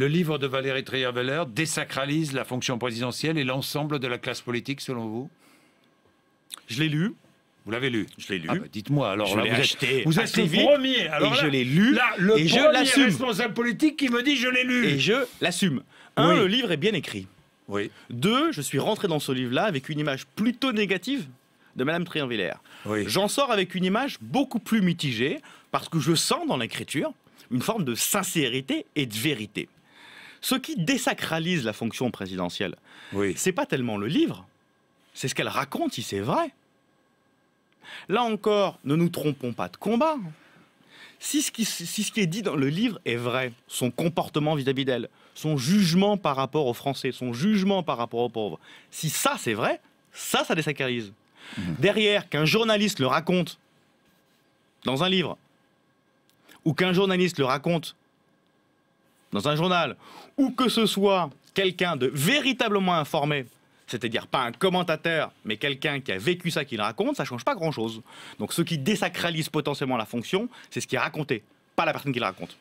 Le livre de Valérie Trierweiler désacralise la fonction présidentielle et l'ensemble de la classe politique, selon vous Je l'ai lu. Vous l'avez lu Je l'ai lu. Ah bah, dites-moi, alors je l'ai acheté. vous êtes le premier. Alors et je l'ai lu. Là, le et premier responsable politique qui me dit je l'ai lu. Et je l'assume. Un, le livre est bien écrit. Oui. Deux, je suis rentré dans ce livre-là avec une image plutôt négative de Madame Trianvillère. Oui. J'en sors avec une image beaucoup plus mitigée parce que je sens dans l'écriture une forme de sincérité et de vérité. Ce qui désacralise la fonction présidentielle, oui. c'est pas tellement le livre, c'est ce qu'elle raconte si c'est vrai. Là encore, ne nous trompons pas de combat. Si ce, qui, est dit dans le livre est vrai, son comportement vis-à-vis d'elle, son jugement par rapport aux Français, son jugement par rapport aux pauvres, si ça c'est vrai, ça, ça désacralise. Mhm. Derrière, qu'un journaliste le raconte dans un livre, ou qu'un journaliste le raconte dans un journal, ou que ce soit quelqu'un de véritablement informé, c'est-à-dire pas un commentateur, mais quelqu'un qui a vécu ça, qui le raconte, ça change pas grand-chose. Donc ce qui désacralise potentiellement la fonction, c'est ce qui est raconté, pas la personne qui le raconte.